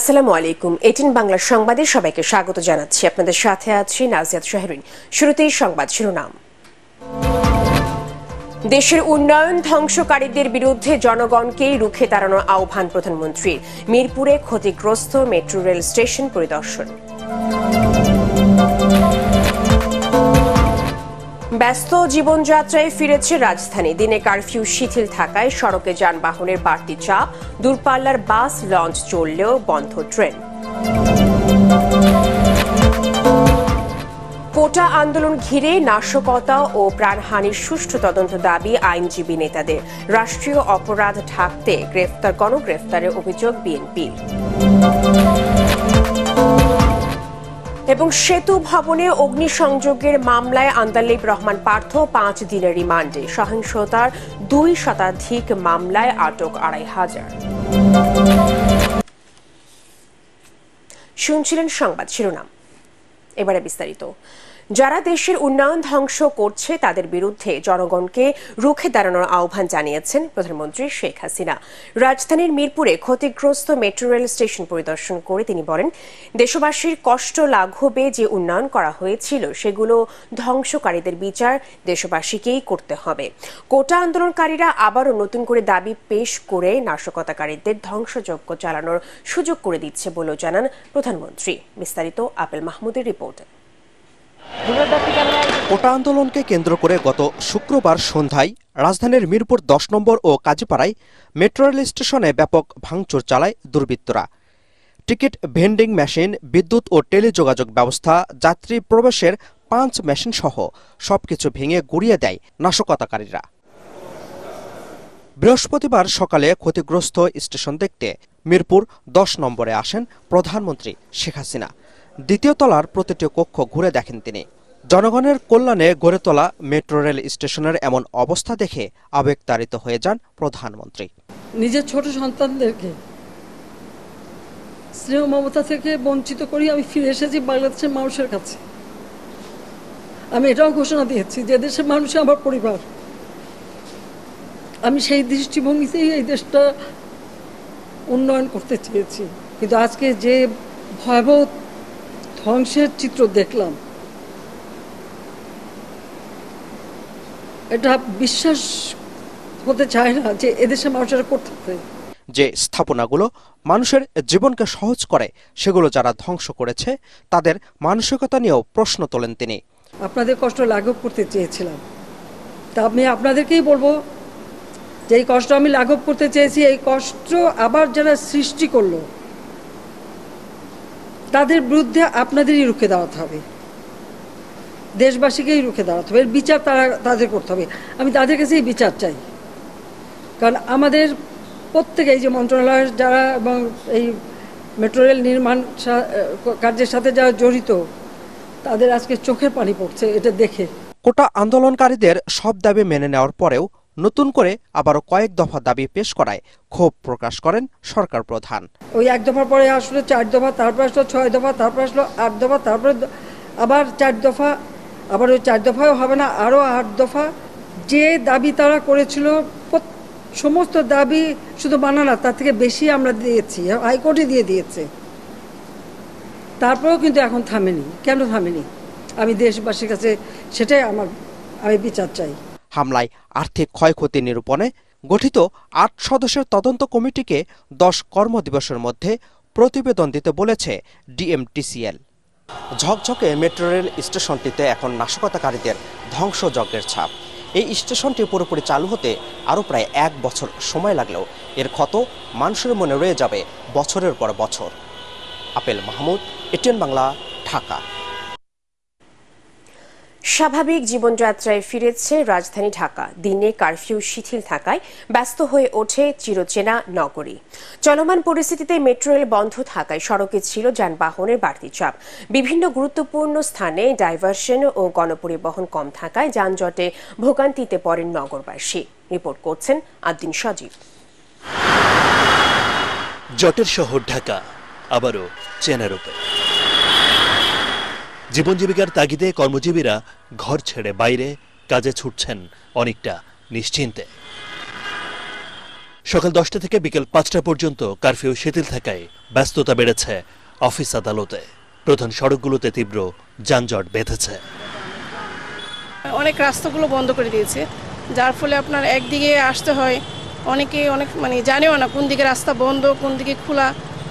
আসসালামু আলাইকুম এটিন বাংলা সংবাদে সবাইকে স্বাগত জানাচ্ছি আপনাদের সাথে আছি নাজিয়াত শাহরিন শুরুতেই সংবাদ শিরোনাম দেশের উন্নয়ন ধ্বংসকারীদের বিরুদ্ধে জনগণকেই রুখে দাঁড়ানোর আহ্বান প্রধানমন্ত্রীর মিরপুরে ক্ষতিগ্রস্ত মেট্রো রেল স্টেশন পরিদর্শন ব্যস্ত জীবনযাত্রায় ফিরেছে রাজধানী দিনে কারফিউ শিথিল থাকায় সড়কে যানবাহনের বাড়তি চাপ দূরপাল্লার বাস লঞ্চ চললেও বন্ধ ট্রেন কোটা আন্দোলন ঘিরে নাশকতা ও প্রাণহানির সুষ্ঠু তদন্ত দাবি আইনজীবী নেতাদের রাষ্ট্রীয় অপরাধ ঢাকতে গ্রেফতার গণগ্রেফতারের অভিযোগ বিএনপির এবং সেতু ভবনে অগ্নিসংযোগের মামলায় আন্দালিব রহমান পার্থ পাঁচ দিনের রিমান্ডে সহিংসতার দুই শতাধিক মামলায় আটক আড়াই হাজার শুনছিলেন সংবাদ শিরোনাম এবারে বিস্তারিত যারা দেশের উন্নয়ন ধ্বংস করছে তাদের বিরুদ্ধে জনগণকে রুখে দাঁড়ানোর আহ্বান জানিয়েছেন প্রধানমন্ত্রী শেখ হাসিনা রাজধানীর মিরপুরে ক্ষতিগ্রস্ত মেট্রো রেল স্টেশন পরিদর্শন করে তিনি বলেন দেশবাসীর কষ্ট লাঘবে যে উন্নয়ন করা হয়েছিল সেগুলো ধ্বংসকারীদের বিচার দেশবাসীকেই করতে হবে কোটা আন্দোলনকারীরা আবারও নতুন করে দাবি পেশ করে নাশকতাকারীদের ধ্বংসযজ্ঞ চালানোর সুযোগ করে দিচ্ছে বলেও জানান প্রধানমন্ত্রী বিস্তারিত আপেল মাহমুদের রিপোর্ট কোটা আন্দোলনকে কেন্দ্র করে গত শুক্রবার সন্ধ্যায় রাজধানীর মিরপুর দশ নম্বর ও কাজীপাড়ায় মেট্রো রেল স্টেশনে ব্যাপক ভাঙচুর চালায় দুর্বৃত্তরা টিকিট ভেন্ডিং মেশিন বিদ্যুৎ ও টেলিযোগাযোগ ব্যবস্থা যাত্রী প্রবেশের পাঁচ মেশিন সহ সবকিছু ভেঙে গুড়িয়ে দেয় নাশকতাকারীরা বৃহস্পতিবার সকালে ক্ষতিগ্রস্ত স্টেশন দেখতে মিরপুর দশ নম্বরে আসেন প্রধানমন্ত্রী শেখ হাসিনা দ্বিতীয় তলার প্রতিটি কক্ষ ঘুরে দেখেন তিনি জনগণের কল্যাণে গড়ে তোলা মেট্রো রেল স্টেশনের এমন অবস্থা দেখে আবেগতাড়িত হয়ে যান প্রধানমন্ত্রী নিজের ছোট সন্তানদেরকে স্নেহ মমতা থেকে বঞ্চিত করি আমি ফিরে এসেছি বাংলাদেশের মানুষের কাছে আমি এটাও ঘোষণা দিয়েছি যে দেশের মানুষ আমার পরিবার আমি সেই দৃষ্টিভঙ্গিতেই এই দেশটা উন্নয়ন করতে চেয়েছি কিন্তু আজকে যে ভয়াবহ ধ্বংসের চিত্র দেখলাম এটা বিশ্বাস হতে চায় না যে এদেশের মানুষেরা করতে যে স্থাপনাগুলো মানুষের জীবনকে সহজ করে সেগুলো যারা ধ্বংস করেছে তাদের মানসিকতা নিয়েও প্রশ্ন তোলেন তিনি আপনাদের কষ্ট লাঘব করতে চেয়েছিলাম তা আমি আপনাদেরকেই বলবো যে এই কষ্ট আমি লাঘব করতে চেয়েছি এই কষ্ট আবার যারা সৃষ্টি করলো তাদের বিরুদ্ধে আপনাদেরই রুখে দাঁড়াতে হবে দেশবাসীকেই রুখে দাঁড়াতে হবে এর বিচার তারা তাদের করতে হবে আমি তাদের কাছেই বিচার চাই কারণ আমাদের প্রত্যেকে এই যে মন্ত্রণালয়ের যারা এবং এই মেট্রো রেল নির্মাণ কার্যের সাথে যারা জড়িত তাদের আজকে চোখের পানি পড়ছে এটা দেখে কোটা আন্দোলনকারীদের সব দাবি মেনে নেওয়ার পরেও নতুন করে আবারও কয়েক দফা দাবি পেশ করায় ক্ষোভ প্রকাশ করেন সরকার প্রধান ওই এক দফার পরে আসলো চার দফা তারপর আসলো ছয় দফা তারপর আসলো আট দফা তারপর আবার চার দফা আবার ওই চার দফাও হবে না আরও আট দফা যে দাবি তারা করেছিল সমস্ত দাবি শুধু বানানা তার থেকে বেশি আমরা দিয়েছি হাইকোর্টে দিয়ে দিয়েছে তারপরেও কিন্তু এখন থামেনি কেন থামেনি আমি দেশবাসীর কাছে সেটাই আমার আমি বিচার চাই হামলায় আর্থিক ক্ষয়ক্ষতি নিরূপণে গঠিত আট সদস্যের তদন্ত কমিটিকে দশ কর্মদিবসের মধ্যে প্রতিবেদন দিতে বলেছে ডিএমটিসিএল ঝকঝকে মেট্রো রেল স্টেশনটিতে এখন নাশকতাকারীদের ধ্বংসযজ্ঞের ছাপ এই স্টেশনটি পুরোপুরি চালু হতে আরও প্রায় এক বছর সময় লাগলেও এর ক্ষত মানুষের মনে রয়ে যাবে বছরের পর বছর আপেল মাহমুদ এটিএন বাংলা ঢাকা স্বাভাবিক জীবনযাত্রায় ফিরেছে রাজধানী ঢাকা দিনে কারফিউ শিথিল থাকায় ব্যস্ত হয়ে ওঠে চিরচেনা নগরী চলমান পরিস্থিতিতে মেট্রো রেল বন্ধ থাকায় সড়কে ছিল যানবাহনের বাড়তি চাপ বিভিন্ন গুরুত্বপূর্ণ স্থানে ডাইভার্সন ও গণপরিবহন কম থাকায় যানজটে ভোগান্তিতে পড়েন নগরবাসী রিপোর্ট করছেন আদ্দিন সজীব জটের শহর ঢাকা আবারও চেনার উপায় জীবন জীবিকার তাগিদে কর্মজীবীরা ঘর ছেড়ে বাইরে কাজে ছুটছেন অনেকটা নিশ্চিন্তে সকাল দশটা থেকে বিকেল পাঁচটা পর্যন্ত কারফিউ শিথিল থাকায় ব্যস্ততা বেড়েছে অফিস আদালতে প্রধান সড়কগুলোতে তীব্র যানজট বেঁধেছে অনেক রাস্তাগুলো বন্ধ করে দিয়েছে যার ফলে আপনার একদিকে আসতে হয় অনেকে অনেক মানে জানেও না কোন দিকে রাস্তা বন্ধ কোন দিকে খোলা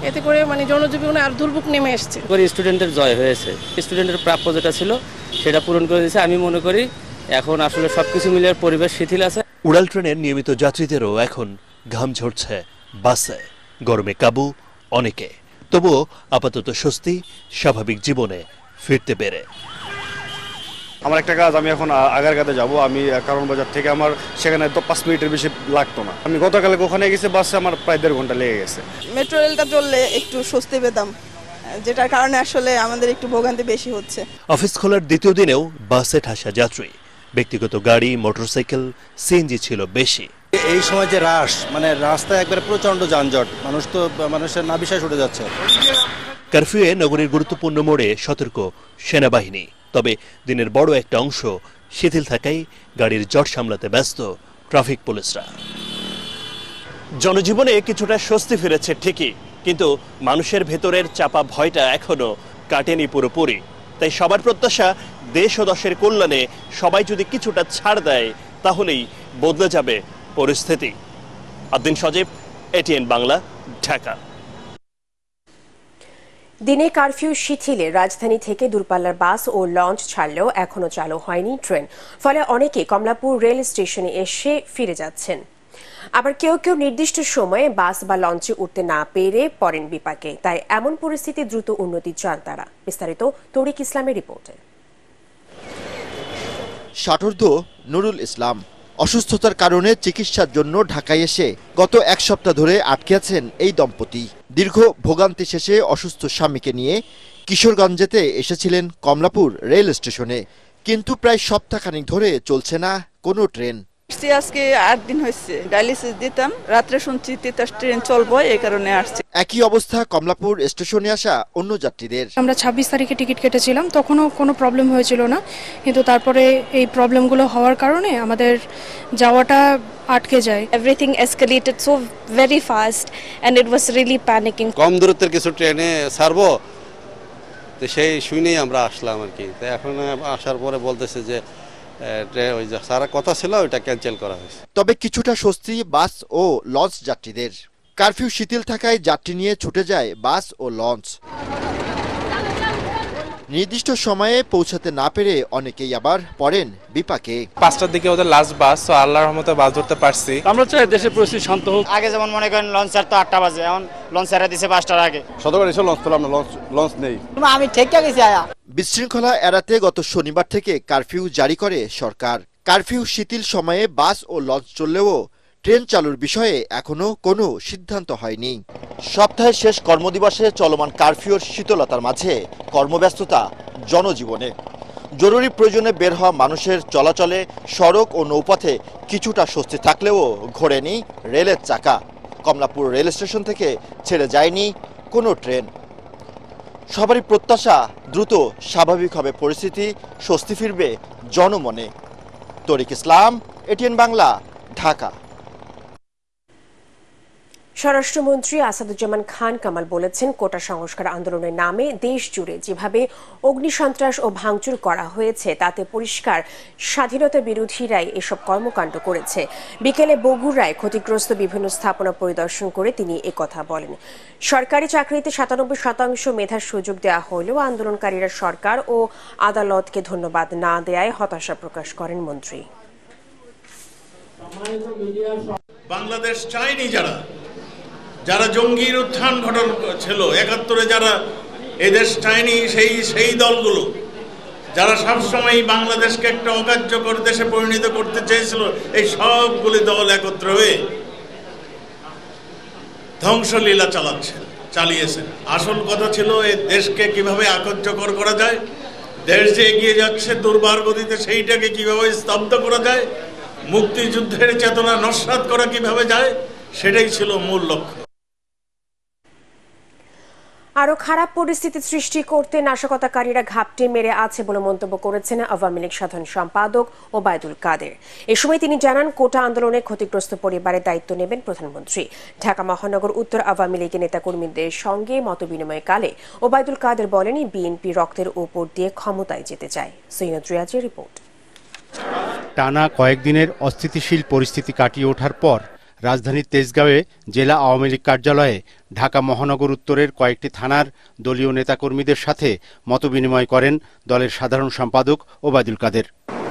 এতে করে মানে জনজীবনে মানে আর দুর্ভোগ নেমে এসছে করে স্টুডেন্টদের জয় হয়েছে স্টুডেন্টের প্রাপ্য যেটা ছিল সেটা পূরণ করে দিয়েছে আমি মনে করি এখন আসলে সবকিছু মিলে পরিবেশ শিথিল আছে উড়াল ট্রেনের নিয়মিত যাত্রীদেরও এখন ঘাম ঝরছে বাসে গরমে কাবু অনেকে তবুও আপাতত স্বস্তি স্বাভাবিক জীবনে ফিরতে পেরে আমার একটা কাজ আমি এখন আগারগাতে যাব আমি কারণ বাজার থেকে আমার সেখানে তো পাঁচ মিনিটের বেশি লাগতো না আমি গতকালে ওখানে গেছি বাসে আমার প্রায় দেড় ঘন্টা লেগে গেছে মেট্রো রেলটা চললে একটু স্বস্তি পেতাম যেটার কারণে আসলে আমাদের একটু ভোগান্তি বেশি হচ্ছে অফিস খোলার দ্বিতীয় দিনেও বাসে ঠাসা যাত্রী ব্যক্তিগত গাড়ি মোটরসাইকেল সিএনজি ছিল বেশি এই সময় যে রাশ মানে রাস্তায় একবার প্রচন্ড যানজট মানুষ তো মানুষের বিশ্বাস উঠে যাচ্ছে কারফিউয়ে নগরীর গুরুত্বপূর্ণ মোড়ে সতর্ক সেনাবাহিনী তবে দিনের বড় একটা অংশ শিথিল থাকায় গাড়ির জট সামলাতে ব্যস্ত ট্রাফিক পুলিশরা জনজীবনে কিছুটা স্বস্তি ফিরেছে ঠিকই কিন্তু মানুষের ভেতরের চাপা ভয়টা এখনো কাটেনি পুরোপুরি তাই সবার প্রত্যাশা দেশ ও দশের কল্যাণে সবাই যদি কিছুটা ছাড় দেয় তাহলেই বদলে যাবে পরিস্থিতি আদিন সজীব এটিএন বাংলা ঢাকা দিনে কারফিউ শিথিলে রাজধানী থেকে দূরপাল্লার বাস ও লঞ্চ ছাড়লেও এখনও চালু হয়নি ট্রেন ফলে অনেকে কমলাপুর রেল স্টেশনে এসে ফিরে যাচ্ছেন আবার কেউ কেউ নির্দিষ্ট সময়ে বাস বা লঞ্চে উঠতে না পেরে পড়েন বিপাকে তাই এমন পরিস্থিতি দ্রুত উন্নতি চান তারা বিস্তারিত তরিক ইসলামের রিপোর্টে ষাটর্ধ নুরুল ইসলাম অসুস্থতার কারণে চিকিৎসার জন্য ঢাকায় এসে গত এক সপ্তাহ ধরে আটকে আছেন এই দম্পতি দীর্ঘ ভোগান্তি শেষে অসুস্থ স্বামীকে নিয়ে কিশোরগঞ্জেতে এসেছিলেন কমলাপুর রেল স্টেশনে কিন্তু প্রায় সপ্তাহখানিক ধরে চলছে না কোনো ট্রেন আসছি আজকে আট দিন হয়েছে ডায়ালিসিস দিতাম রাত্রে শুনছি তিতাস ট্রেন চলবো এই কারণে আসছি একই অবস্থা কমলাপুর স্টেশনে আসা অন্য যাত্রীদের আমরা ২৬ তারিখে টিকিট কেটেছিলাম তখনও কোনো প্রবলেম হয়েছিল না কিন্তু তারপরে এই প্রবলেমগুলো হওয়ার কারণে আমাদের যাওয়াটা আটকে যায় everything escalated so very fast and it was really panicking কম দূরত্বের কিছু ট্রেনে সারবো তো সেই শুনেই আমরা আসলাম আর কি তো এখন আসার পরে বলতেছে যে সারা কথা ছিল ওইটা ক্যান্সেল করা হয়েছে তবে কিছুটা স্বস্তি বাস ও লঞ্চ যাত্রীদের কারফিউ শিথিল থাকায় যাত্রী নিয়ে ছুটে যায় বাস ও লঞ্চ নির্দিষ্ট সময়ে পৌঁছাতে না পেরে অনেকেই আবার পড়েন বিপাকে পাঁচটার দিকে ওদের লাস্ট বাস তো আল্লাহর রহমতে বাস ধরতে পারছি আমরা চাই দেশের পরিস্থিতি শান্ত হোক আগে যেমন মনে করেন লঞ্চার তো আটটা বাজে এখন লঞ্চাররা দিছে পাঁচটার আগে সতবার এসে লঞ্চ পেলাম লঞ্চ লঞ্চ নেই আমি ঠিক গেছি আয়া বিশৃঙ্খলা এড়াতে গত শনিবার থেকে কারফিউ জারি করে সরকার কারফিউ শিথিল সময়ে বাস ও লঞ্চ চললেও ট্রেন চালুর বিষয়ে এখনও কোনো সিদ্ধান্ত হয়নি সপ্তাহের শেষ কর্মদিবসে চলমান কারফিউর শীতলতার মাঝে কর্মব্যস্ততা জনজীবনে জরুরি প্রয়োজনে বের হওয়া মানুষের চলাচলে সড়ক ও নৌপথে কিছুটা স্বস্তি থাকলেও ঘোরেনি রেলের চাকা কমলাপুর রেল স্টেশন থেকে ছেড়ে যায়নি কোনো ট্রেন সবারই প্রত্যাশা দ্রুত স্বাভাবিক হবে পরিস্থিতি স্বস্তি ফিরবে জনমনে তরিক ইসলাম এটিএন বাংলা ঢাকা স্বরাষ্ট্রমন্ত্রী আসাদুজ্জামান খান কামাল বলেছেন কোটা সংস্কার আন্দোলনের নামে দেশ জুড়ে যেভাবে অগ্নিসন্ত্রাস ও ভাঙচুর করা হয়েছে তাতে পরিষ্কার স্বাধীনতা বিরোধীরাই এসব কর্মকাণ্ড করেছে বিকেলে বগুড়ায় ক্ষতিগ্রস্ত বিভিন্ন স্থাপনা পরিদর্শন করে তিনি একথা বলেন সরকারি চাকরিতে সাতানব্বই শতাংশ মেধার সুযোগ দেওয়া হলেও আন্দোলনকারীরা সরকার ও আদালতকে ধন্যবাদ না দেয় হতাশা প্রকাশ করেন মন্ত্রী বাংলাদেশ চায়নি যারা যারা জঙ্গির উত্থান ঘটন ছিল একাত্তরে যারা এদেশ চায়নি সেই সেই দলগুলো যারা সবসময় বাংলাদেশকে একটা অকার্যকর দেশে পরিণত করতে চেয়েছিল এই সবগুলি দল একত্র হয়ে ধ্বংসলীলা চালাচ্ছেন চালিয়েছেন আসল কথা ছিল এ দেশকে কিভাবে আকর্যকর করা যায় দেশ যে এগিয়ে যাচ্ছে দুর্বার গতিতে সেইটাকে কিভাবে স্তব্ধ করা যায় মুক্তিযুদ্ধের চেতনা নস্বাত করা কিভাবে যায় সেটাই ছিল মূল লক্ষ্য আরও খারাপ পরিস্থিতি সৃষ্টি করতে নাশকতাকারীরা ঘাপটি মেরে আছে বলে মন্তব্য করেছেন আওয়ামী লীগ সাধারণ সম্পাদক ওবায়দুল কাদের এ সময় তিনি জানান কোটা আন্দোলনে ক্ষতিগ্রস্ত পরিবারের দায়িত্ব নেবেন প্রধানমন্ত্রী ঢাকা মহানগর উত্তর আওয়ামী লীগের নেতাকর্মীদের সঙ্গে মতবিনিময়কালে ওবায়দুল কাদের বলেন বিএনপি রক্তের ওপর দিয়ে ক্ষমতায় যেতে চায় সৈয়দ রিয়াজের রিপোর্ট টানা কয়েকদিনের অস্থিতিশীল পরিস্থিতি কাটিয়ে ওঠার পর রাজধানীর তেজগাঁওয়ে জেলা আওয়ামী লীগ কার্যালয়ে ঢাকা মহানগর উত্তরের কয়েকটি থানার দলীয় নেতাকর্মীদের সাথে মতবিনিময় করেন দলের সাধারণ সম্পাদক ওবায়দুল কাদের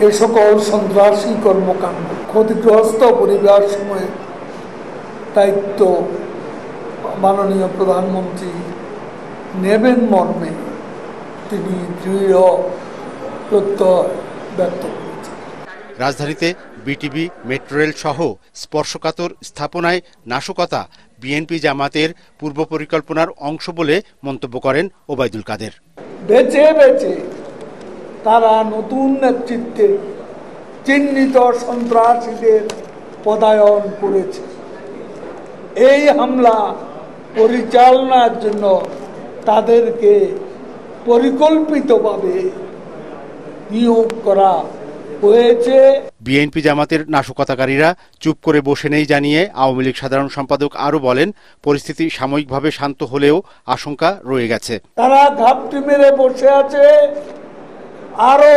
এ সকল সন্ত্রাসী কর্মকাণ্ড ক্ষতিগ্রস্ত পরিবার সময়ে দায়িত্ব মাননীয় প্রধানমন্ত্রী নেবেন মর্মে তিনি দৃঢ় প্রত্যয় ব্যক্ত রাজধানীতে বিটিভি মেট্রো রেল সহ স্পর্শকাতর স্থাপনায় নাশকতা বিএনপি জামাতের পূর্ব পরিকল্পনার অংশ বলে মন্তব্য করেন ওবায়দুল কাদের বেঁচে বেঁচে তারা নতুন নেতৃত্বে চিহ্নিত সন্ত্রাসীদের পদায়ন করেছে এই হামলা পরিচালনার জন্য তাদেরকে পরিকল্পিতভাবে নিয়োগ করা হয়েছে বিএনপি জামাতের নাশকতাকারীরা চুপ করে বসে নেই জানিয়ে আওয়ামী লীগ সাধারণ সম্পাদক আরও বলেন পরিস্থিতি সাময়িকভাবে শান্ত হলেও আশঙ্কা রয়ে গেছে তারা ঘাপটি মেরে বসে আছে আরো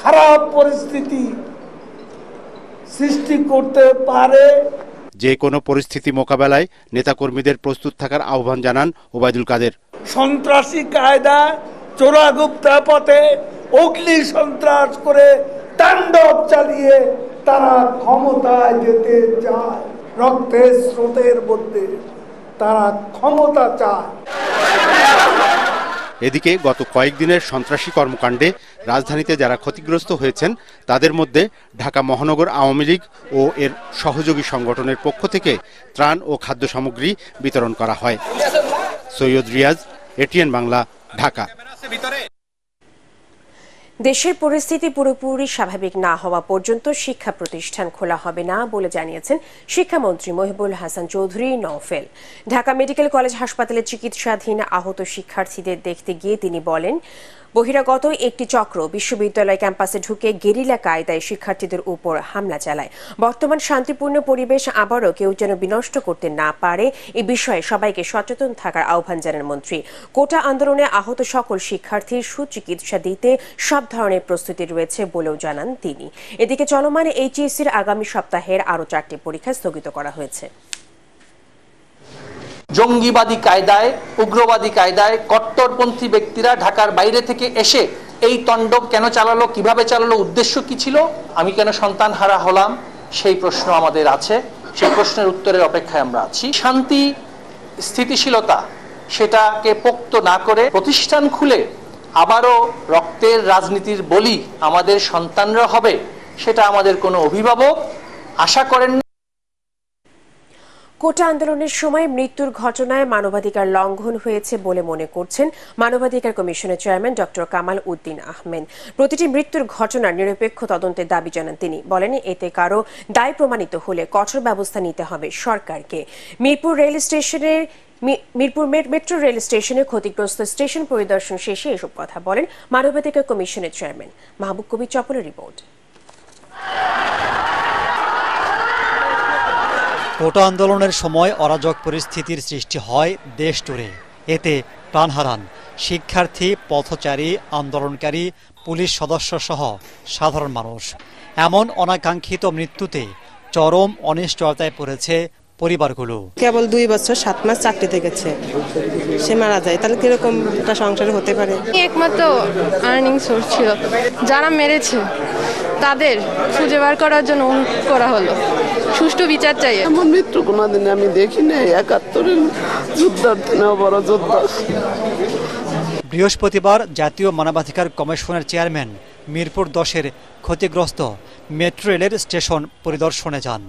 খারাপ পরিস্থিতি সৃষ্টি করতে পারে যে কোনো পরিস্থিতি মোকাবেলায় নেতাকর্মীদের প্রস্তুত থাকার আহ্বান জানান ওবায়দুল কাদের সন্ত্রাসী কায়দা চোরাগুপ্তা পথে অগ্নি সন্ত্রাস করে তাণ্ডব চালিয়ে তারা ক্ষমতায় যেতে চায় রক্তের স্রোতের মধ্যে তারা ক্ষমতা চায় এদিকে গত কয়েকদিনের সন্ত্রাসী কর্মকাণ্ডে রাজধানীতে যারা ক্ষতিগ্রস্ত হয়েছেন তাদের মধ্যে ঢাকা মহানগর আওয়ামী লীগ ও এর সহযোগী সংগঠনের পক্ষ থেকে ত্রাণ ও খাদ্য সামগ্রী বিতরণ করা হয় সৈয়দ রিয়াজ এটিএন বাংলা ঢাকা দেশের পরিস্থিতি পুরোপুরি স্বাভাবিক না হওয়া পর্যন্ত শিক্ষা প্রতিষ্ঠান খোলা হবে না বলে জানিয়েছেন শিক্ষামন্ত্রী মহিবুল হাসান চৌধুরী নওফেল ঢাকা মেডিকেল কলেজ হাসপাতালে চিকিৎসাধীন আহত শিক্ষার্থীদের দেখতে গিয়ে তিনি বলেন বহিরাগত একটি চক্র বিশ্ববিদ্যালয় ক্যাম্পাসে ঢুকে গেরিলা কায়দায় শিক্ষার্থীদের উপর হামলা চালায় বর্তমান শান্তিপূর্ণ পরিবেশ আবারও কেউ যেন বিনষ্ট করতে না পারে এ বিষয়ে সবাইকে সচেতন থাকার আহ্বান জানান মন্ত্রী কোটা আন্দোলনে আহত সকল শিক্ষার্থীর সুচিকিৎসা দিতে সব ধরনের প্রস্তুতি রয়েছে বলেও জানান তিনি এদিকে চলমান এইচএসির আগামী সপ্তাহের আরও চারটি পরীক্ষা স্থগিত করা হয়েছে জঙ্গিবাদী কায়দায় উগ্রবাদী কায়দায় কট্টরপন্থী ব্যক্তিরা ঢাকার বাইরে থেকে এসে এই তণ্ডব কেন চালালো কিভাবে চালালো উদ্দেশ্য কি ছিল আমি কেন সন্তান হারা হলাম সেই প্রশ্ন আমাদের আছে সেই প্রশ্নের উত্তরের অপেক্ষায় আমরা আছি শান্তি স্থিতিশীলতা সেটাকে পোক্ত না করে প্রতিষ্ঠান খুলে আবারও রক্তের রাজনীতির বলি আমাদের সন্তানরা হবে সেটা আমাদের কোনো অভিভাবক আশা করেন কোটা আন্দোলনের সময় মৃত্যুর ঘটনায় মানবাধিকার লঙ্ঘন হয়েছে বলে মনে করছেন মানবাধিকার কমিশনের চেয়ারম্যান ডক্টর কামাল উদ্দিন আহমেদ প্রতিটি মৃত্যুর ঘটনার নিরপেক্ষ তদন্তের দাবি জানান তিনি বলেন এতে কারো দায় প্রমাণিত হলে কঠোর ব্যবস্থা নিতে হবে সরকারকে মিরপুর রেল স্টেশনের মিরপুর মেট্রো রেল স্টেশনে ক্ষতিগ্রস্ত স্টেশন পরিদর্শন শেষে এসব কথা বলেন মানবাধিকার কমিশনের চেয়ারম্যান মাহবুব কবি চপলের রিপোর্ট কোটা আন্দোলনের সময় অরাজক পরিস্থিতির সৃষ্টি হয় দেশ টুরে এতে প্রাণ হারান শিক্ষার্থী পথচারী আন্দোলনকারী পুলিশ সদস্য সহ সাধারণ মানুষ এমন অনাকাঙ্ক্ষিত মৃত্যুতে চরম অনিশ্চয়তায় পড়েছে পরিবারগুলো কেবল দুই বছর সাত মাস চাকরিতে গেছে সে মারা যায় তাহলে কিরকম একটা সংসার হতে পারে একমাত্র আর্নিং সোর্স ছিল যারা মেরেছে তাদের খুঁজে বার করার জন্য করা হলো সুষ্ঠু বিচার চাই এমন মৃত্যু কোনোদিন আমি দেখি নাই একাত্তরের যুদ্ধার্থী না বড় যোদ্ধা বৃহস্পতিবার জাতীয় মানবাধিকার কমিশনের চেয়ারম্যান মিরপুর দশের ক্ষতিগ্রস্ত মেট্রো রেলের স্টেশন পরিদর্শনে যান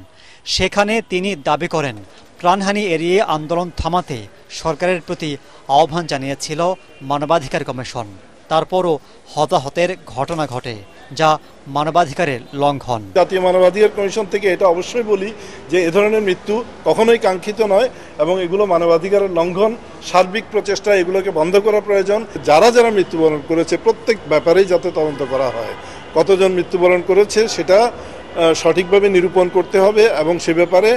সেখানে তিনি দাবি করেন প্রাণহানি এড়িয়ে আন্দোলন থামাতে সরকারের প্রতি আহ্বান জানিয়েছিল মানবাধিকার কমিশন তারপরও হতাহতের ঘটনা ঘটে যা মানবাধিকারের লঙ্ঘন জাতীয় মানবাধিকার কমিশন থেকে এটা অবশ্যই বলি যে এ ধরনের মৃত্যু কখনোই কাঙ্ক্ষিত নয় এবং এগুলো মানবাধিকারের লঙ্ঘন সার্বিক প্রচেষ্টা এগুলোকে বন্ধ করা প্রয়োজন যারা যারা মৃত্যুবরণ করেছে প্রত্যেক ব্যাপারেই যাতে তদন্ত করা হয় কতজন মৃত্যুবরণ করেছে সেটা সঠিকভাবে নিরূপণ করতে হবে এবং সে ব্যাপারে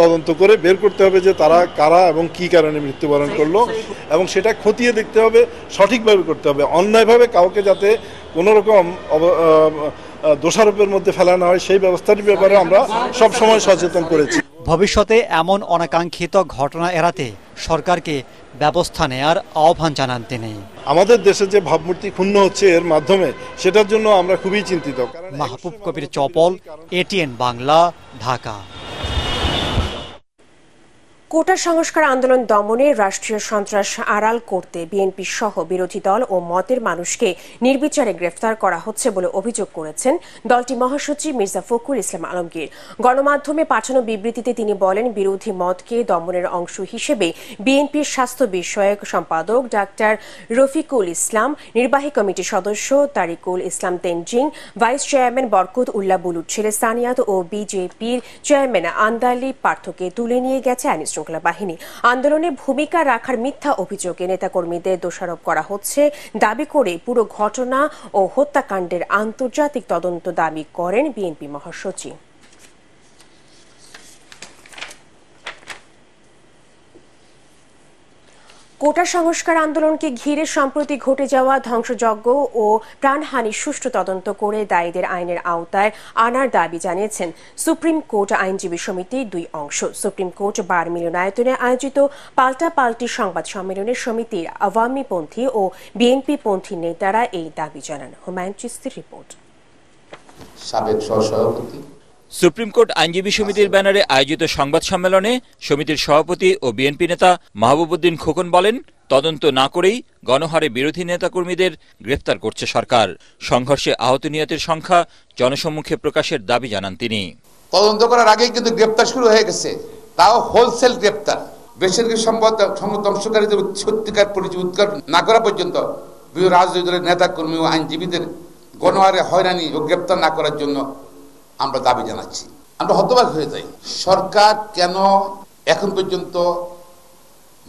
তদন্ত করে বের করতে হবে যে তারা কারা এবং কি কারণে মৃত্যুবরণ করলো এবং সেটা খতিয়ে দেখতে হবে সঠিকভাবে করতে হবে অন্যায়ভাবে কাউকে যাতে কোনোরকম দোষারোপের মধ্যে ফেলানো হয় সেই ব্যবস্থাটির ব্যাপারে আমরা সবসময় সচেতন করেছি ভবিষ্যতে এমন অনাকাঙ্ক্ষিত ঘটনা এড়াতে সরকারকে ব্যবস্থা নেয়ার আহ্বান জানান তিনি আমাদের দেশে যে ভাবমূর্তি ক্ষুণ্ণ হচ্ছে এর মাধ্যমে সেটার জন্য আমরা খুবই চিন্তিত মাহবুব কবির চপল এটিএন বাংলা ঢাকা কোটা সংস্কার আন্দোলন দমনে রাষ্ট্রীয় সন্ত্রাস আড়াল করতে বিএনপি সহ বিরোধী দল ও মতের মানুষকে নির্বিচারে গ্রেফতার করা হচ্ছে বলে অভিযোগ করেছেন দলটি মহাসচিব মির্জা ফখরুল ইসলাম আলমগীর গণমাধ্যমে পাঠানো বিবৃতিতে তিনি বলেন বিরোধী মতকে দমনের অংশ হিসেবে বিএনপির স্বাস্থ্য বিষয়ক সম্পাদক ডাক্তার রফিকুল ইসলাম নির্বাহী কমিটির সদস্য তারিকুল ইসলাম তেনজিং ভাইস চেয়ারম্যান বরকুত উল্লাহ বুলুর ছেলে সানিয়াদ ও বিজেপির চেয়ারম্যান আন্দালি পার্থকে তুলে নিয়ে গেছে আনিস শৃঙ্খলা বাহিনী আন্দোলনে ভূমিকা রাখার মিথ্যা অভিযোগে নেতাকর্মীদের দোষারোপ করা হচ্ছে দাবি করে পুরো ঘটনা ও হত্যাকাণ্ডের আন্তর্জাতিক তদন্ত দাবি করেন বিএনপি মহাসচিব কোটা সংস্কার আন্দোলনকে ঘিরে সম্প্রতি ঘটে যাওয়া ধ্বংসযজ্ঞ ও প্রাণহানির সুষ্ঠু তদন্ত করে দায়ীদের আইনের আওতায় আনার দাবি জানিয়েছেন সুপ্রিম কোর্ট আইনজীবী সমিতির দুই অংশ সুপ্রিম কোর্ট বার মিলনায়তনে আয়োজিত পাল্টা পাল্টি সংবাদ সম্মেলনে সমিতির আওয়ামীপন্থী ও বিএনপি পন্থী নেতারা এই দাবি জানান হুমায়ুন চিস্তির রিপোর্ট সাবেক সহসভাপতি সুপ্রিম কোর্ট আইনজীবী সমিতির ব্যানারে আয়োজিত সংবাদ সম্মেলনে সমিতির সভাপতি ও বিএনপি নেতা মাহবুবুদ্দিন খোকন বলেন তদন্ত না করেই গণহারে বিরোধী নেতাকর্মীদের গ্রেফতার করছে সরকার সংঘর্ষে আহত নিহতের সংখ্যা জনসম্মুখে প্রকাশের দাবি জানান তিনি তদন্ত করার আগেই কিন্তু গ্রেপ্তার শুরু হয়ে গেছে তাও হোলসেল গ্রেপ্তার বেসরকারি সম্পদ ধ্বংসকারীদের সত্যিকার পরিচয় উদ্ঘাট না করা পর্যন্ত বিভিন্ন রাজনৈতিক দলের নেতাকর্মী ও আইনজীবীদের গণহারে হয়রানি ও গ্রেপ্তার না করার জন্য আমরা দাবি জানাচ্ছি আমরা হতবাক হয়ে যাই সরকার কেন এখন পর্যন্ত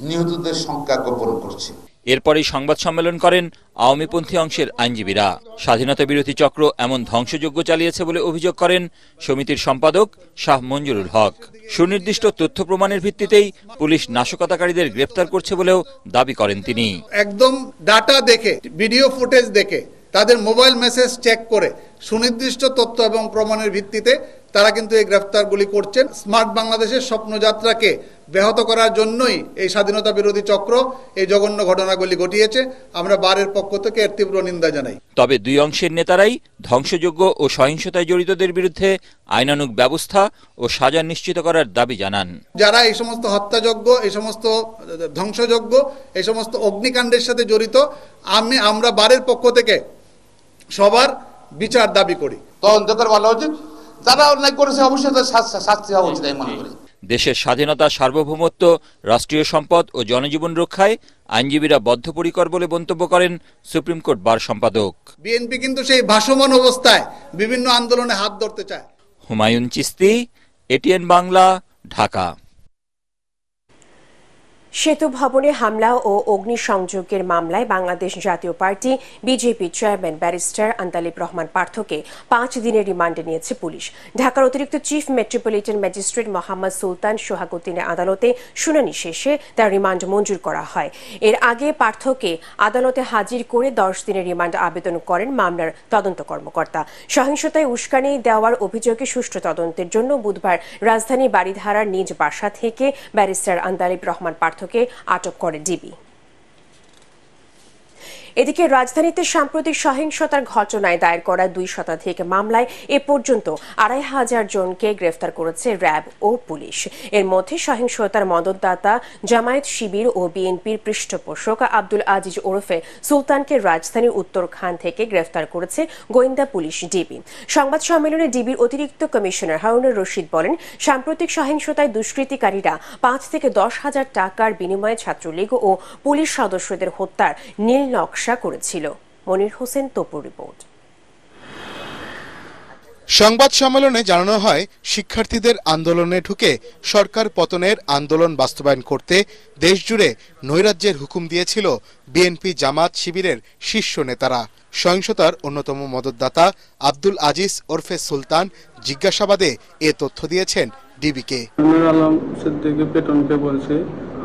নিহতদের সংখ্যা গোপন করছে এরপরই সংবাদ সম্মেলন করেন আওয়ামীপন্থী অংশের আইনজীবীরা স্বাধীনতা বিরোধী চক্র এমন ধ্বংসযোগ্য চালিয়েছে বলে অভিযোগ করেন সমিতির সম্পাদক শাহ মঞ্জুরুল হক সুনির্দিষ্ট তথ্য প্রমাণের ভিত্তিতেই পুলিশ নাশকতাকারীদের গ্রেফতার করছে বলেও দাবি করেন তিনি একদম ডাটা দেখে ভিডিও ফুটেজ দেখে তাদের মোবাইল মেসেজ চেক করে সুনির্দিষ্ট তথ্য এবং প্রমাণের ভিত্তিতে তারা কিন্তু এই গ্রেফতারগুলি করছেন স্মার্ট বাংলাদেশের স্বপ্নযাত্রাকে ব্যাহত করার জন্যই এই স্বাধীনতা বিরোধী চক্র এই জঘন্য ঘটনাগুলি ঘটিয়েছে আমরা বারের পক্ষ থেকে এর তীব্র নিন্দা জানাই তবে দুই অংশের নেতারাই ধ্বংসযোগ্য ও সহিংসতায় জড়িতদের বিরুদ্ধে আইনানুগ ব্যবস্থা ও সাজা নিশ্চিত করার দাবি জানান যারা এই সমস্ত হত্যাযজ্ঞ এই সমস্ত ধ্বংসযজ্ঞ এই সমস্ত অগ্নিকাণ্ডের সাথে জড়িত আমি আমরা বারের পক্ষ থেকে সবার বিচার দাবি করি তদন্ত বলা উচিত যারা অন্যায় করেছে অবশ্যই শাস্তি হওয়া উচিত আমি মনে করি দেশের স্বাধীনতা সার্বভৌমত্ব রাষ্ট্রীয় সম্পদ ও জনজীবন রক্ষায় আইনজীবীরা বদ্ধপরিকর বলে মন্তব্য করেন সুপ্রিম কোর্ট বার সম্পাদক বিএনপি কিন্তু সেই ভাসমান অবস্থায় বিভিন্ন আন্দোলনে হাত ধরতে চায় হুমায়ুন চিস্তি এটিএন বাংলা ঢাকা সেতু ভবনে হামলা ও অগ্নি সংযোগের মামলায় Bangladesh Jatiya party BJP chairman barrister Andaleeb Rahman পার্থকে পাঁচ দিনের রিমান্ডে নিয়েছে পুলিশ ঢাকার অতিরিক্ত chief metropolitan magistrate Mohammad Sultan সোহাগুদ্দিনের আদালতে শুনানি শেষে তার রিমান্ড মঞ্জুর করা হয় এর আগে পার্থকে আদালতে হাজির করে দশ দিনের রিমান্ড আবেদন করেন মামলার তদন্ত কর্মকর্তা সহিংসতায় উস্কানি দেওয়ার অভিযোগে সুষ্ঠু তদন্তের জন্য বুধবার রাজধানী বাড়িধারার নিজ বাসা থেকে ব্যারিস্টার আন্তালিব রহমান পার্থ পার্থকে আটক করে ডিবি এদিকে রাজধানীতে সাম্প্রতিক সহিংসতার ঘটনায় দায়ের করা দুই শতাধিক মামলায় এ পর্যন্ত আড়াই হাজার জনকে গ্রেফতার করেছে র্যাব ও পুলিশ এর মধ্যে সহিংসতার মদতদাতা জামায়াত শিবির ও বিএনপির পৃষ্ঠপোষক আব্দুল আজিজ ওরফে সুলতানকে রাজধানীর উত্তরখান থেকে গ্রেফতার করেছে গোয়েন্দা পুলিশ ডিবি সংবাদ সম্মেলনে ডিবির অতিরিক্ত কমিশনার হারুনুর রশিদ বলেন সাম্প্রতিক সহিংসতায় দুষ্কৃতিকারীরা পাঁচ থেকে দশ হাজার টাকার বিনিময়ে ছাত্রলীগ ও পুলিশ সদস্যদের হত্যার নীল নকশা নকশা করেছিল মনির হোসেন তপুর রিপোর্ট সংবাদ সম্মেলনে জানানো হয় শিক্ষার্থীদের আন্দোলনে ঢুকে সরকার পতনের আন্দোলন বাস্তবায়ন করতে দেশজুড়ে নৈরাজ্যের হুকুম দিয়েছিল বিএনপি জামাত শিবিরের শীর্ষ নেতারা সহিংসতার অন্যতম মদতদাতা আব্দুল আজিজ ওরফে সুলতান জিজ্ঞাসাবাদে এ তথ্য দিয়েছেন ডিবিকে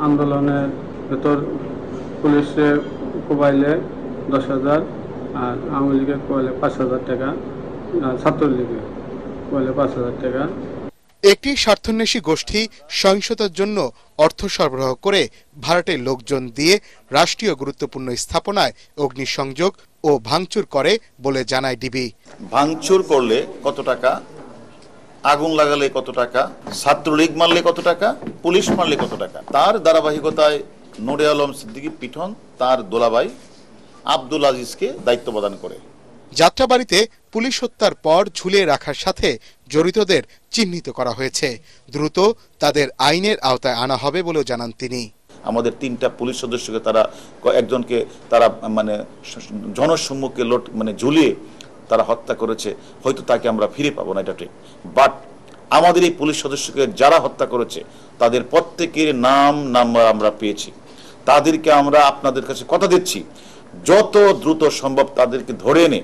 আন্দোলনের ভেতর পুলিশে কোবাইলে দশ হাজার আর আওয়ামী লীগের কোয়ালে পাঁচ হাজার টাকা ছাত্রলীগের কোয়ালে পাঁচ হাজার টাকা একটি স্বার্থন্বেষী গোষ্ঠী সহিংসতার জন্য অর্থ সরবরাহ করে ভারতে লোকজন দিয়ে রাষ্ট্রীয় গুরুত্বপূর্ণ স্থাপনায় অগ্নিসংযোগ ও ভাঙচুর করে বলে জানায় ডিবি ভাঙচুর করলে কত টাকা আগুন লাগালে কত টাকা ছাত্রলীগ মারলে কত টাকা পুলিশ মারলে কত টাকা তার ধারাবাহিকতায় নুরে আলম সিদ্দিকী পিঠন তার দোলাবাই আব্দুল আজিজকে দায়িত্ব প্রদান করে যাত্রাবাড়িতে পুলিশ হত্যার পর ঝুলে রাখার সাথে জড়িতদের চিহ্নিত করা হয়েছে দ্রুত তাদের আইনের আওতায় আনা হবে বলেও জানান তিনি আমাদের তিনটা পুলিশ সদস্যকে তারা একজনকে তারা মানে জনসম্মুখে লোট মানে ঝুলিয়ে তারা হত্যা করেছে হয়তো তাকে আমরা ফিরে পাবো না এটা ঠিক বাট আমাদের এই পুলিশ সদস্যকে যারা হত্যা করেছে তাদের প্রত্যেকের নাম নাম্বার আমরা পেয়েছি তাদেরকে আমরা আপনাদের কাছে কথা দিচ্ছি যত দ্রুত সম্ভব তাদেরকে ধরে এনে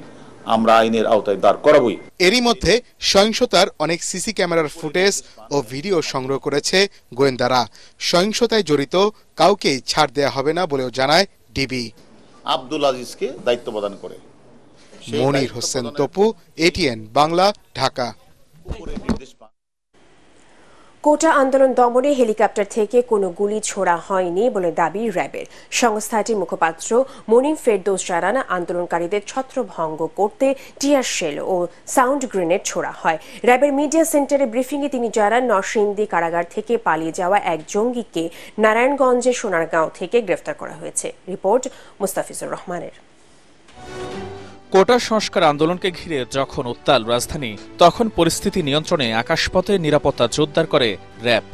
আমরা আইনের আওতায় দাঁড় করাবই এরই মধ্যে সহিংসতার অনেক সিসি ক্যামেরার ফুটেজ ও ভিডিও সংগ্রহ করেছে গোয়েন্দারা সহিংসতায় জড়িত কাউকেই ছাড় দেয়া হবে না বলেও জানায় ডিবি আব্দুল আজিজকে দায়িত্ব প্রদান করে মনির হোসেন তপু এটিএন বাংলা ঢাকা কোটা আন্দোলন দমনে হেলিকপ্টার থেকে কোনো গুলি ছোড়া হয়নি বলে দাবি র্যাবের সংস্থাটির মুখপাত্র মনিম ফেরদোস জানান আন্দোলনকারীদের ছত্রভঙ্গ করতে টিয়ার শেল ও সাউন্ড গ্রেনেড ছোড়া হয় র্যাবের মিডিয়া সেন্টারে ব্রিফিংয়ে তিনি জানান নরসিংদী কারাগার থেকে পালিয়ে যাওয়া এক জঙ্গিকে নারায়ণগঞ্জের সোনারগাঁও থেকে গ্রেফতার করা হয়েছে রিপোর্ট মুস্তাফিজুর রহমানের কোটা সংস্কার আন্দোলনকে ঘিরে যখন উত্তাল রাজধানী তখন পরিস্থিতি নিয়ন্ত্রণে আকাশপথে নিরাপত্তা জোরদার করে র্যাব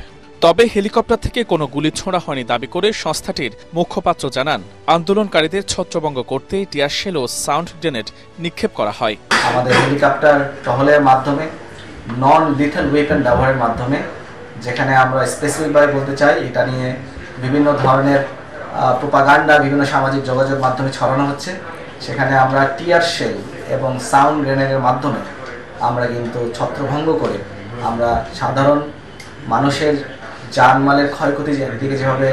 তবে হেলিকপ্টার থেকে কোনো গুলি ছোঁড়া হয়নি দাবি করে সংস্থাটির মুখপাত্র জানান আন্দোলনকারীদের ছত্রভঙ্গ করতে টিয়ারশেল ও সাউন্ড গ্রেনেড নিক্ষেপ করা হয় আমাদের হেলিকপ্টার টহলের মাধ্যমে নন লিথাল ওয়েপেন ব্যবহারের মাধ্যমে যেখানে আমরা স্পেসিফিকভাবে বলতে চাই এটা নিয়ে বিভিন্ন ধরনের প্রোপাগান্ডা বিভিন্ন সামাজিক যোগাযোগ মাধ্যমে ছড়ানো হচ্ছে সেখানে আমরা টিয়ার শেল এবং সাউন্ড গ্রেনেডের মাধ্যমে আমরা কিন্তু ছত্রভঙ্গ করে আমরা সাধারণ মানুষের জানমালের ক্ষয়ক্ষতি একদিকে যেভাবে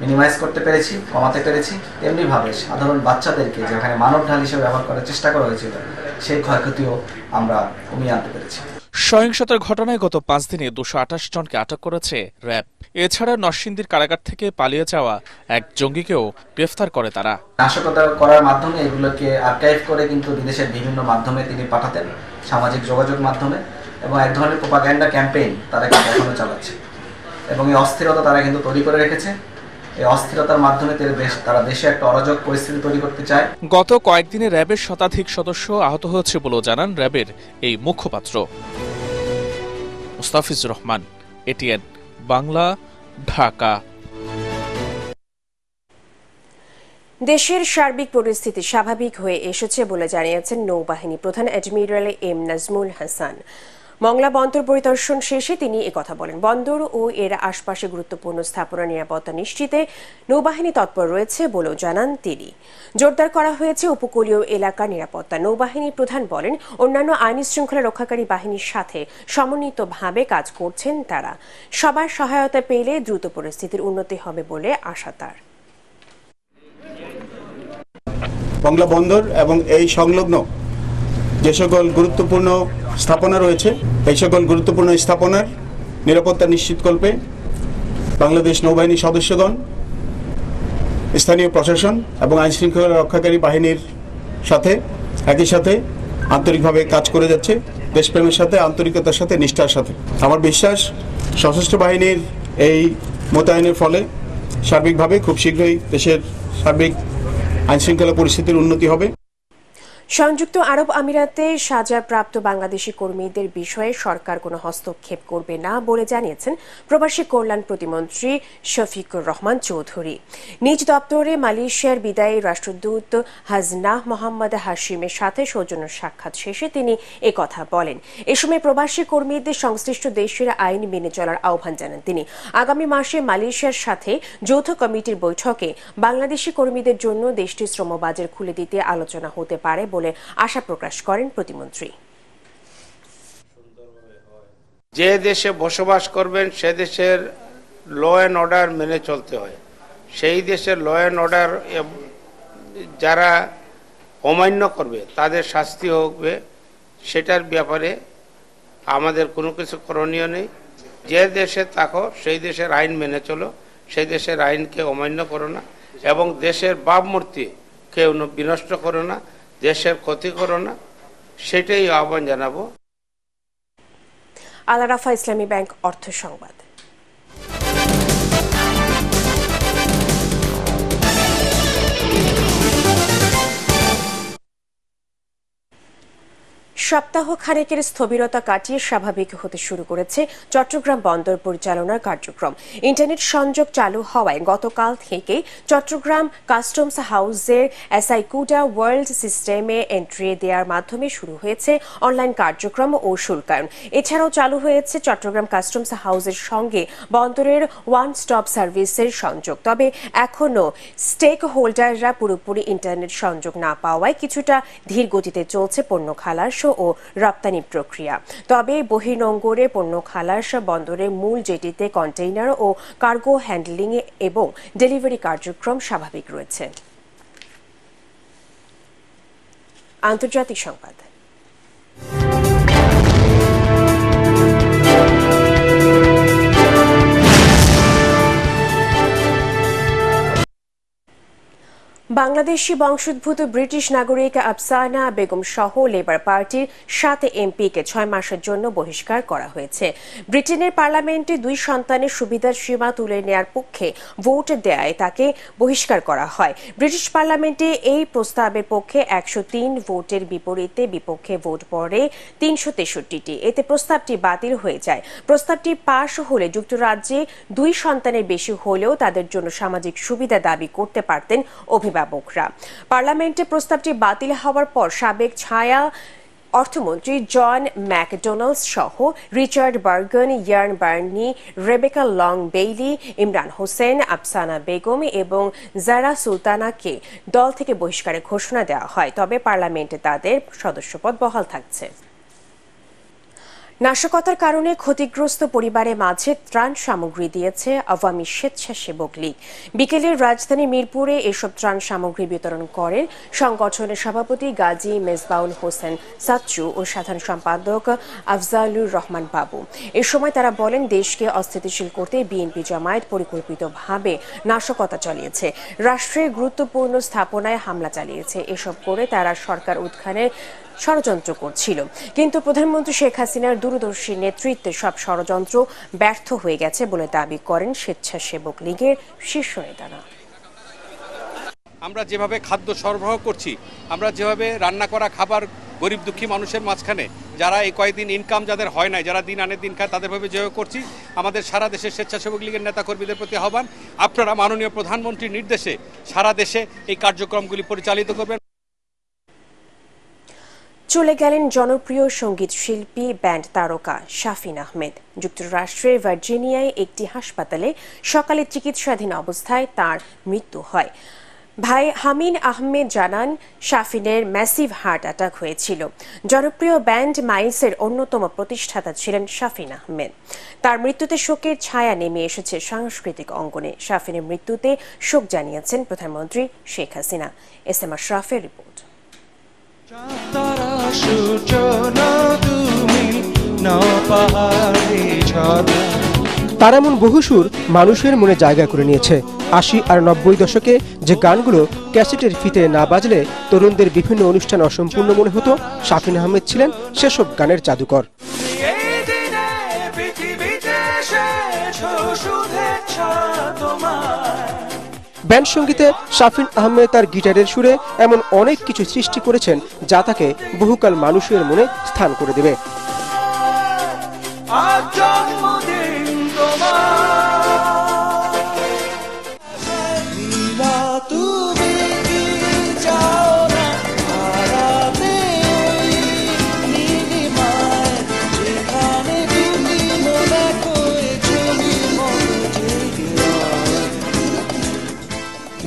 মিনিমাইজ করতে পেরেছি কমাতে পেরেছি তেমনিভাবে সাধারণ বাচ্চাদেরকে যেখানে মানব ঢাল হিসেবে ব্যবহার করার চেষ্টা করা হয়েছিল সেই ক্ষয়ক্ষতিও আমরা কমিয়ে আনতে পেরেছি সহিংসতার ঘটনায় গত পাঁচ দিনে দুশো আঠাশ জনকে আটক করেছে র্যাব এছাড়া নরসিংদীর কারাগার থেকে পালিয়ে যাওয়া এক জঙ্গিকেও গ্রেফতার করে তারা নাশকতা করার মাধ্যমে এগুলোকে আর্কাইভ করে কিন্তু বিদেশের বিভিন্ন মাধ্যমে তিনি পাঠাতেন সামাজিক যোগাযোগ মাধ্যমে এবং এক ধরনের প্রোপাগ্যান্ডা ক্যাম্পেইন তারা কিন্তু এখনো চালাচ্ছে এবং এই অস্থিরতা তারা কিন্তু তৈরি করে রেখেছে এই অস্থিরতার মাধ্যমে তারা দেশে একটা অরাজক পরিস্থিতি তৈরি করতে চায় গত কয়েকদিনে র্যাবের শতাধিক সদস্য আহত হয়েছে বলেও জানান র্যাবের এই মুখপাত্র মুস্তাফিজ রহমান এটিএন বাংলা ঢাকা দেশের সার্বিক পরিস্থিতি স্বাভাবিক হয়ে এসেছে বলে জানিয়েছেন নৌবাহিনী প্রধান অ্যাডমিরাল এম নাজমুল হাসান মংলা বন্দর পরিদর্শন শেষে তিনি কথা বলেন বন্দর ও এর আশপাশে গুরুত্বপূর্ণ স্থাপনা নিরাপত্তা নিশ্চিতে নৌবাহিনী তৎপর রয়েছে বলেও জানান তিনি জোরদার করা হয়েছে উপকূলীয় এলাকা নিরাপত্তা নৌবাহিনী প্রধান বলেন অন্যান্য আইন শৃঙ্খলা রক্ষাকারী বাহিনীর সাথে সমন্বিতভাবে কাজ করছেন তারা সবার সহায়তা পেলে দ্রুত পরিস্থিতির উন্নতি হবে বলে আশা তার বাংলা বন্দর এবং এই সংলগ্ন যে সকল গুরুত্বপূর্ণ স্থাপনা রয়েছে এই সকল গুরুত্বপূর্ণ স্থাপনার নিরাপত্তা নিশ্চিত করবে বাংলাদেশ নৌবাহিনীর সদস্যগণ স্থানীয় প্রশাসন এবং আইনশৃঙ্খলা রক্ষাকারী বাহিনীর সাথে একই সাথে আন্তরিকভাবে কাজ করে যাচ্ছে দেশপ্রেমের সাথে আন্তরিকতার সাথে নিষ্ঠার সাথে আমার বিশ্বাস সশস্ত্র বাহিনীর এই মোতায়েনের ফলে সার্বিকভাবে খুব শীঘ্রই দেশের সার্বিক আইনশৃঙ্খলা পরিস্থিতির উন্নতি হবে সংযুক্ত আরব আমিরাতে সাজাপ্রাপ্ত বাংলাদেশি কর্মীদের বিষয়ে সরকার কোনো হস্তক্ষেপ করবে না বলে জানিয়েছেন প্রবাসী কল্যাণ প্রতিমন্ত্রী শফিকুর রহমান চৌধুরী নিজ দপ্তরে মালয়েশিয়ার বিদায়ী রাষ্ট্রদূত হাজনাহ মোহাম্মদ হাশিমের সাথে সৌজন্য সাক্ষাৎ শেষে তিনি কথা বলেন এ সময় প্রবাসী কর্মীদের সংশ্লিষ্ট দেশের আইন মেনে চলার আহ্বান জানান তিনি আগামী মাসে মালয়েশিয়ার সাথে যৌথ কমিটির বৈঠকে বাংলাদেশি কর্মীদের জন্য দেশটির শ্রমবাজার খুলে দিতে আলোচনা হতে পারে বলে বলে আশা প্রকাশ করেন প্রতিমন্ত্রী যে দেশে বসবাস করবেন সে দেশের ল অ্যান্ড অর্ডার মেনে চলতে হয় সেই দেশের ল অ্যান্ড অর্ডার যারা অমান্য করবে তাদের শাস্তি হবে সেটার ব্যাপারে আমাদের কোনো কিছু করণীয় নেই যে দেশে থাকো সেই দেশের আইন মেনে চলো সেই দেশের আইনকে অমান্য করো না এবং দেশের বাপমূর্তি কেউ বিনষ্ট করো না দেশের ক্ষতি করো না সেটাই আহ্বান জানাবো আলারাফা ইসলামী ব্যাংক অর্থ সংবাদ সপ্তাহ খানেকের স্থবিরতা কাটিয়ে স্বাভাবিক হতে শুরু করেছে চট্টগ্রাম বন্দর পরিচালনার কার্যক্রম ইন্টারনেট সংযোগ চালু হওয়ায় গতকাল থেকেই চট্টগ্রাম কাস্টমস হাউসের কুডা ওয়ার্ল্ড সিস্টেমে এন্ট্রি দেওয়ার মাধ্যমে শুরু হয়েছে অনলাইন কার্যক্রম ও শুল্কায়ন এছাড়াও চালু হয়েছে চট্টগ্রাম কাস্টমস হাউসের সঙ্গে বন্দরের ওয়ান স্টপ সার্ভিসের সংযোগ তবে এখনও স্টেক হোল্ডাররা পুরোপুরি ইন্টারনেট সংযোগ না পাওয়ায় কিছুটা ধীর গতিতে চলছে পণ্য খালাস ও ও রপ্তানি প্রক্রিয়া তবে বহিরঙ্গরে পণ্য খালাস বন্দরের মূল জেটিতে কন্টেইনার ও কার্গো হ্যান্ডলিং এবং ডেলিভারি কার্যক্রম স্বাভাবিক রয়েছে আন্তর্জাতিক সংবাদ বাংলাদেশি বংশোদ্ভূত ব্রিটিশ নাগরিক আফসানা বেগম সহ লেবার পার্টির সাত এমপিকে ছয় মাসের জন্য বহিষ্কার করা হয়েছে ব্রিটেনের পার্লামেন্টে দুই সন্তানের সুবিধার সীমা তুলে নেয়ার পক্ষে ভোট দেয়ায় তাকে বহিষ্কার করা হয় ব্রিটিশ পার্লামেন্টে এই প্রস্তাবের পক্ষে একশো তিন ভোটের বিপরীতে বিপক্ষে ভোট পড়ে তিনশো তেষট্টিটি এতে প্রস্তাবটি বাতিল হয়ে যায় প্রস্তাবটি পাশ হলে যুক্তরাজ্যে দুই সন্তানের বেশি হলেও তাদের জন্য সামাজিক সুবিধা দাবি করতে পারতেন অভিভাবক অভিভাবকরা পার্লামেন্টে প্রস্তাবটি বাতিল হওয়ার পর সাবেক ছায়া অর্থমন্ত্রী জন ম্যাকডোনাল্ডস সহ Richard Burgon Ian Byrne Rebecca Long Bailey Imran Hossain Afsana Begum এবং জারা সুলতানাকে দল থেকে বহিষ্কারের ঘোষণা দেওয়া হয় তবে পার্লামেন্টে তাদের সদস্যপদ বহাল থাকছে নাশকতার কারণে ক্ষতিগ্রস্ত পরিবারের মাঝে ত্রাণ সামগ্রী দিয়েছে আওয়ামী স্বেচ্ছাসেবক লীগ বিকেলে রাজধানী মিরপুরে এসব ত্রাণ সামগ্রী বিতরণ করেন সংগঠনের সভাপতি গাজী মেজবাউল হোসেন সাচ্চু ও সাধারণ সম্পাদক আফজালুর রহমান বাবু এ সময় তারা বলেন দেশকে অস্থিতিশীল করতে বিএনপি জামায়াত পরিকল্পিতভাবে নাশকতা চালিয়েছে রাষ্ট্রের গুরুত্বপূর্ণ স্থাপনায় হামলা চালিয়েছে এসব করে তারা সরকার উৎখানের ষড়যন্ত্র করছিল কিন্তু প্রধানমন্ত্রী শেখ হাসিনার দূরদর্শী নেতৃত্বে সব ষড়যন্ত্র ব্যর্থ হয়ে গেছে বলে দাবি করেন স্বেচ্ছাসেবক লীগের শীর্ষ নেতারা আমরা যেভাবে খাদ্য সরবরাহ করছি আমরা যেভাবে রান্না করা খাবার গরিব দুঃখী মানুষের মাঝখানে যারা এই কয়েকদিন ইনকাম যাদের হয় নাই যারা দিন আনে দিন খায় তাদেরভাবে জয় করছি আমাদের সারা দেশের স্বেচ্ছাসেবক লীগের নেতাকর্মীদের প্রতি আহ্বান আপনারা মাননীয় প্রধানমন্ত্রীর নির্দেশে সারা দেশে এই কার্যক্রমগুলি পরিচালিত করবেন চলে গেলেন জনপ্রিয় সঙ্গীত শিল্পী ব্যান্ড তারকা শাফিন আহমেদ যুক্তরাষ্ট্রের ভার্জিনিয়ায় একটি হাসপাতালে সকালে চিকিৎসাধীন অবস্থায় তার মৃত্যু হয় ভাই হামিন আহমেদ জানান শাফিনের ম্যাসিভ হার্ট অ্যাটাক হয়েছিল জনপ্রিয় ব্যান্ড মাইলসের অন্যতম প্রতিষ্ঠাতা ছিলেন শাফিন আহমেদ তার মৃত্যুতে শোকের ছায়া নেমে এসেছে সাংস্কৃতিক অঙ্গনে শাফিনের মৃত্যুতে শোক জানিয়েছেন প্রধানমন্ত্রী শেখ হাসিনা এস এম আশরাফের রিপোর্ট তার এমন বহু সুর মানুষের মনে জায়গা করে নিয়েছে আশি আর নব্বই দশকে যে গানগুলো ক্যাসেটের ফিতে না বাজলে তরুণদের বিভিন্ন অনুষ্ঠান অসম্পূর্ণ মনে হতো শাফিন আহমেদ ছিলেন সেসব গানের জাদুকর ব্যান্ড সঙ্গীতে শাফিন আহমেদ তার গিটারের সুরে এমন অনেক কিছু সৃষ্টি করেছেন যা তাকে বহুকাল মানুষের মনে স্থান করে দেবে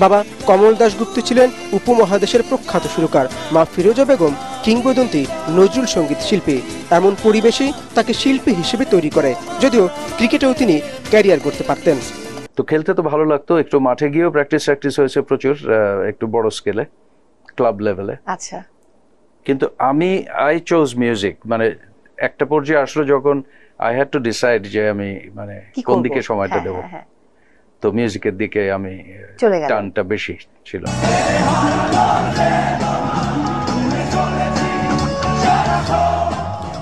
বাবা কমল দাশগুপ্ত ছিলেন উপমহাদেশের প্রখ্যাত সুরকার মা ফিরোজা বেগম কিংবদন্তি নজরুল সঙ্গীত শিল্পী এমন পরিবেশে তাকে শিল্পী হিসেবে তৈরি করে যদিও ক্রিকেটেও তিনি ক্যারিয়ার করতে পারতেন তো খেলতে তো ভালো লাগতো একটু মাঠে গিয়েও প্র্যাকটিস প্র্যাকটিস হয়েছে প্রচুর একটু বড় স্কেলে ক্লাব লেভেলে আচ্ছা কিন্তু আমি আই চোজ মিউজিক মানে একটা পর্যায়ে আসলো যখন আই হ্যাড টু ডিসাইড যে আমি মানে কোন দিকে সময়টা হ্যাঁ, দেবো হ্যাঁ, হ্যাঁ। তো মিউজিকের দিকে আমি টানটা বেশি ছিল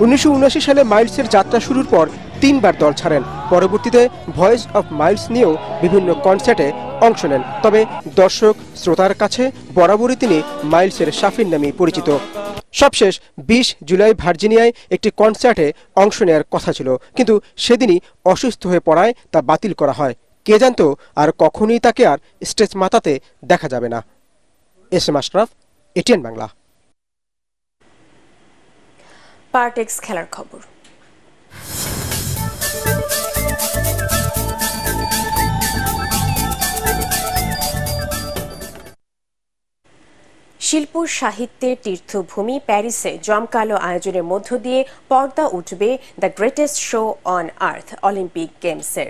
উনিশশো সালে মাইলসের যাত্রা শুরুর পর তিনবার দল ছাড়েন পরবর্তীতে ভয়েস অফ মাইলস নিয়েও বিভিন্ন কনসার্টে অংশ নেন তবে দর্শক শ্রোতার কাছে বরাবরই তিনি মাইলসের সাফির নামে পরিচিত সবশেষ বিশ জুলাই ভার্জিনিয়ায় একটি কনসার্টে অংশ নেয়ার কথা ছিল কিন্তু সেদিনই অসুস্থ হয়ে পড়ায় তা বাতিল করা হয় কে জানত আর কখনোই তাকে আর স্টেজ মাতাতে দেখা যাবে না S M Ashraf ATN Bangla Partex খেলার খবর শিল্প সাহিত্যের তীর্থভূমি প্যারিসে জমকালো আয়োজনের মধ্য দিয়ে পর্দা উঠবে the greatest show on earth Olympic গেমসের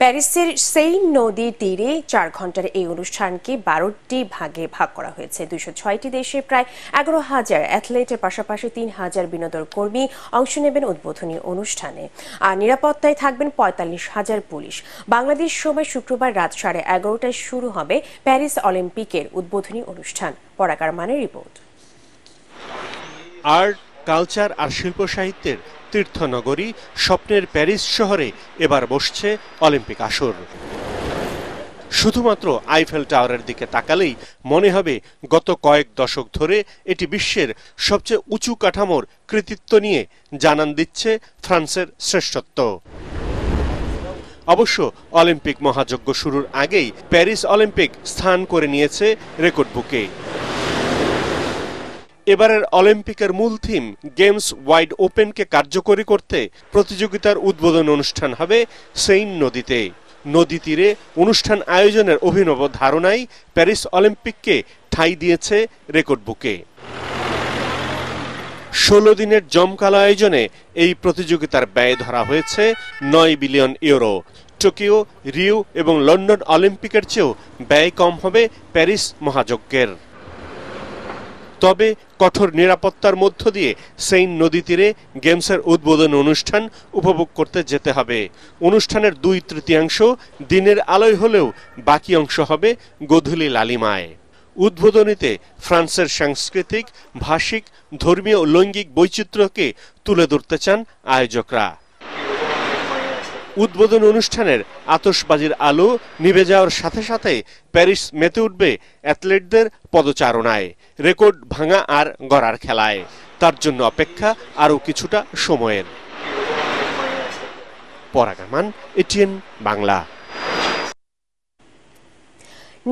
প্যারিসের সেই নদীর তীরে চার ঘন্টার এই অনুষ্ঠানকে বারোটি ভাগে ভাগ করা হয়েছে দুশো ছয়টি দেশে প্রায় এগারো হাজার অ্যাথলেটের পাশাপাশি তিন হাজার বিনোদন কর্মী অংশ নেবেন উদ্বোধনী অনুষ্ঠানে আর নিরাপত্তায় থাকবেন পঁয়তাল্লিশ হাজার পুলিশ বাংলাদেশ সময় শুক্রবার রাত সাড়ে এগারোটায় শুরু হবে প্যারিস অলিম্পিকের উদ্বোধনী অনুষ্ঠান পরাকার মানের রিপোর্ট আর্ট কালচার আর শিল্প সাহিত্যের তীর্থনগরী স্বপ্নের প্যারিস শহরে এবার বসছে অলিম্পিক আসর শুধুমাত্র আইফেল টাওয়ারের দিকে তাকালেই মনে হবে গত কয়েক দশক ধরে এটি বিশ্বের সবচেয়ে উঁচু কাঠামোর কৃতিত্ব নিয়ে জানান দিচ্ছে ফ্রান্সের শ্রেষ্ঠত্ব অবশ্য অলিম্পিক মহাযজ্ঞ শুরুর আগেই প্যারিস অলিম্পিক স্থান করে নিয়েছে রেকর্ড বুকে এবারের অলিম্পিকের মূল থিম গেমস ওয়াইড ওপেনকে কার্যকরী করতে প্রতিযোগিতার উদ্বোধন অনুষ্ঠান হবে সেইন নদীতে নদী তীরে অনুষ্ঠান আয়োজনের অভিনব ধারণাই প্যারিস অলিম্পিককে ঠাঁই দিয়েছে রেকর্ড বুকে ষোলো দিনের জমকালো আয়োজনে এই প্রতিযোগিতার ব্যয় ধরা হয়েছে নয় বিলিয়ন ইউরো টোকিও রিও এবং লন্ডন অলিম্পিকের চেয়েও ব্যয় কম হবে প্যারিস মহাযজ্ঞের তবে কঠোর নিরাপত্তার মধ্য দিয়ে সেইন নদী তীরে গেমসের উদ্বোধন অনুষ্ঠান উপভোগ করতে যেতে হবে অনুষ্ঠানের দুই তৃতীয়াংশ দিনের আলোয় হলেও বাকি অংশ হবে গধুলি লালিমায় উদ্বোধনীতে ফ্রান্সের সাংস্কৃতিক ভাষিক ধর্মীয় লৈঙ্গিক বৈচিত্র্যকে তুলে ধরতে চান আয়োজকরা উদ্বোধন অনুষ্ঠানের আতসবাজির আলো নিভে যাওয়ার সাথে সাথে প্যারিস মেতে উঠবে অ্যাথলেটদের পদচারণায় রেকর্ড ভাঙা আর গড়ার খেলায় তার জন্য অপেক্ষা আরও কিছুটা সময়ের পরাগামান এটিএন বাংলা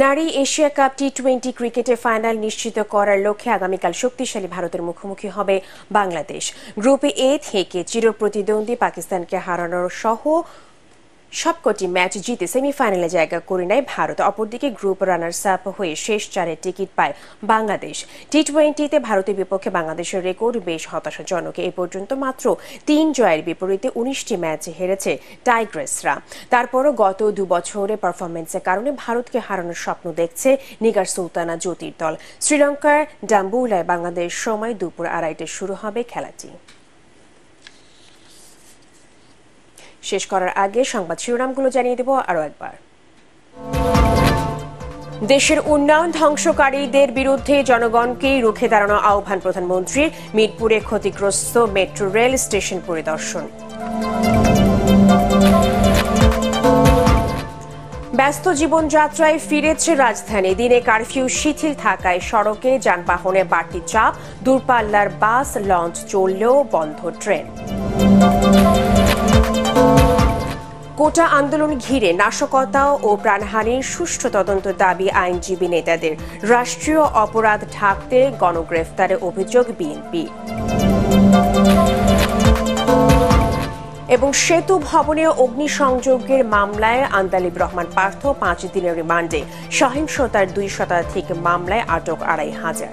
নারী এশিয়া কাপ টি টোয়েন্টি ক্রিকেটে ফাইনাল নিশ্চিত করার লক্ষ্যে আগামীকাল শক্তিশালী ভারতের মুখোমুখি হবে বাংলাদেশ গ্রুপে এ থেকে চিরপ্রতিদ্বন্দ্বী পাকিস্তানকে হারানোর সহ সবকটি ম্যাচ জিতে সেমিফাইনালে জায়গা করে নেয় ভারত অপরদিকে গ্রুপ রানার্স আপ হয়ে শেষ চারে টিকিট পায় বাংলাদেশ টি টোয়েন্টিতে ভারতের বিপক্ষে বাংলাদেশের রেকর্ড বেশ হতাশাজনক এ পর্যন্ত মাত্র তিন জয়ের বিপরীতে উনিশটি ম্যাচ হেরেছে টাইগ্রেসরা তারপরও গত দুবছরে পারফরমেন্সের কারণে ভারতকে হারানোর স্বপ্ন দেখছে নিগার সুলতানা জ্যোতির দল শ্রীলঙ্কার ডাম্বুলায় বাংলাদেশ সময় দুপুর আড়াইটে শুরু হবে খেলাটি শেষ করার আগে সংবাদ শিরোনামগুলো জানিয়ে দেব আরও একবার দেশের উন্নয়ন ধ্বংসকারীদের বিরুদ্ধে জনগণকেই রুখে দাঁড়ানো আহ্বান প্রধানমন্ত্রীর মিরপুরে ক্ষতিগ্রস্ত মেট্রো রেল স্টেশন পরিদর্শন ব্যস্ত জীবনযাত্রায় ফিরেছে রাজধানী দিনে কারফিউ শিথিল থাকায় সড়কে যানবাহনে বাড়তি চাপ দূরপাল্লার বাস লঞ্চ চললেও বন্ধ ট্রেন কোটা আন্দোলন ঘিরে নাশকতা ও প্রাণহানির সুষ্ঠু তদন্ত দাবি আইনজীবী নেতাদের রাষ্ট্রীয় অপরাধ ঢাকতে গণগ্রেফতারের অভিযোগ বিএনপি এবং সেতু ভবনে অগ্নিসংযোগের মামলায় আন্দালিব রহমান পার্থ পাঁচ দিনের রিমান্ডে সহিংসতার দুই শতাধিক মামলায় আটক আড়াই হাজার